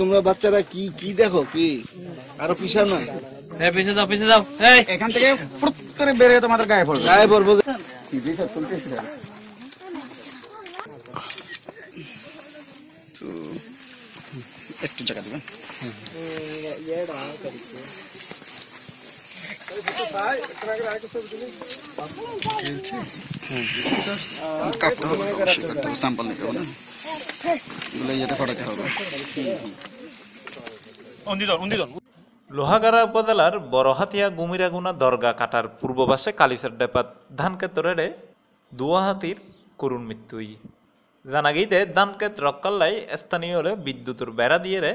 তোমরা বাচ্চারা কি কি দেখো কি আরো পিছা নয় পিছে যাও পিছে যাও এই এখান থেকে প্রত্যেকটা বেড়ে তোমাদের গায়ে পড়বে গায়ে পড়বো একটু জায়গা দেবেন হ্যাঁ, কাটতে উপজেলার বড়হাতিয়া গুমিরাগুনা কাটার ডেপাত দুয়াহাতির করুণ মৃত্যুই জানা স্থানীয় বিদ্যুতের বেড়া দিয়ে রে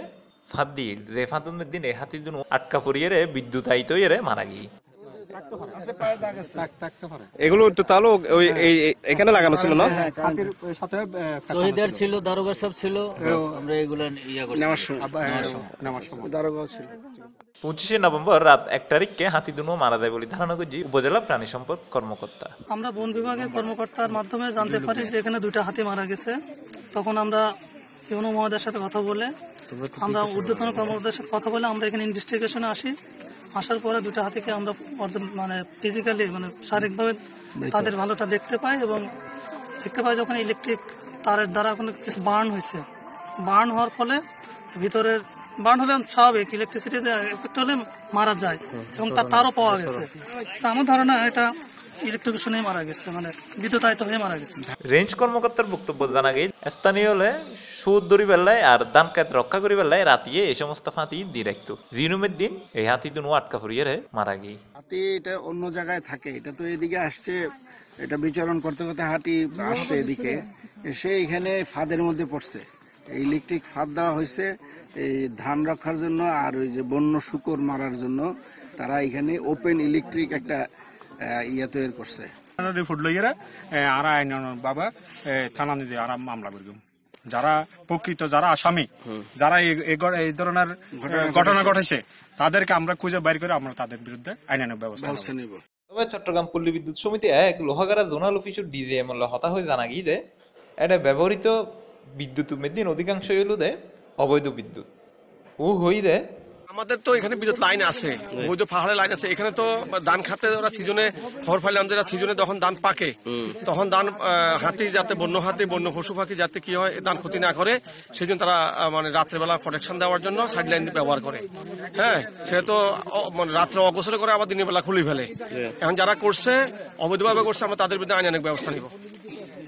ফাঁদ দিয়ে যে ফাঁদনের দিনে হাতির জন্য আটকা পড়িয়ে রে বিদ্যুৎ আইত মারা গিয়ে এগুলো তো তালও ওই হ্যাঁ। এখানে লাগানো ছিল না হ্যাঁ, হ্যাঁ, শহীদের ছিল দারোগা সব ছিল আমরা এগুলো দারোগা ছিল পঁচিশে নভেম্বর রাত এক তারিখকে হাতিদুনো মারা যায় বলে ধারণা করছি উপজেলা প্রাণী সম্পদ কর্মকর্তা আমরা বন বিভাগের কর্মকর্তার মাধ্যমে জানতে পারি যে এখানে দুইটা হাতি মারা গেছে তখন আমরা ইউনো মহাদের সাথে কথা বলে আমরা ঊর্ধ্বতন কর্মকর্তার সাথে কথা বলে আমরা এখানে ইনভেস্টিগেশনে আসি আসার পরে দুটো হাতিকে আমরা মানে ফিজিক্যালি মানে শারীরিকভাবে তাদের ভালোটা দেখতে পাই এবং দেখতে পাই যখন ইলেকট্রিক তারের দ্বারা কোনো কিছু বার্ন হয়েছে বার্ন হওয়ার ফলে ভিতরের বার্ন হলে স্বাভাবিক ইলেকট্রিসিটিতে হলে মারা যায় এবং তার তারও পাওয়া গেছে আমার ধারণা এটা ইলেকট্রিকিউশনে মারা গেছে মানে বিদ্যুতায়িত হয়ে মারা গেছে রেঞ্জ কর্মকর্তার বক্তব্য জানা গেছে স্থানীয় হলে সুদ বেলায় আর রক্ষা করি বেলায় রাতিয়ে এই সমস্ত দিয়ে জিনুমের দিন এই হাতি আটকা ফুরিয়ে রে মারা গিয়ে হাতি এটা অন্য জায়গায় থাকে এটা তো এদিকে আসছে এটা বিচরণ করতে করতে হাতি আসছে এদিকে সে এখানে ফাঁদের মধ্যে পড়ছে ইলেকট্রিক ফাঁদ দেওয়া হয়েছে এই ধান রক্ষার জন্য আর ওই যে বন্য শুকর মারার জন্য তারা এখানে ওপেন ইলেকট্রিক একটা ইয়ে তৈরি করছে বাবা থানা নিজে আর মামলা যারা প্রকৃত যারা আসামি যারা এই ধরনের ঘটনা ঘটেছে তাদেরকে আমরা খুঁজে বাইর করে আমরা তাদের বিরুদ্ধে ব্যবস্থা নেব তবে চট্টগ্রাম পল্লী বিদ্যুৎ সমিতি এক লোহাগাড়া জোনাল অফিসের ডিজিএমএল হতা হয়ে জানা গিয়ে এটা ব্যবহৃত বিদ্যুৎ মেদিন অধিকাংশ হলো দে অবৈধ বিদ্যুৎ ও হই দে আমাদের তো এখানে বিদ্যুৎ লাইন আছে বৈধ পাহাড়ে লাইন আছে এখানে তো ধান খাতে ওরা সিজনে খবর ফাইলাম যারা সিজনে যখন ধান পাকে তখন ধান হাতি যাতে বন্য হাতি বন্য পশু পাখি যাতে কি হয় ধান ক্ষতি না করে সেই জন্য তারা মানে রাত্রেবেলা প্রোটেকশন দেওয়ার জন্য সাইড লাইন ব্যবহার করে হ্যাঁ সেটা তো মানে রাত্রে অগোচরে করে আবার দিনের বেলা খুলে ফেলে এখন যারা করছে অবৈধভাবে করছে আমরা তাদের বিরুদ্ধে আইনানিক ব্যবস্থা নিব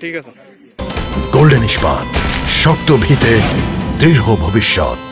ঠিক আছে গোল্ডেন ইস্পাত শক্ত ভিতে দৃঢ় ভবিষ্যৎ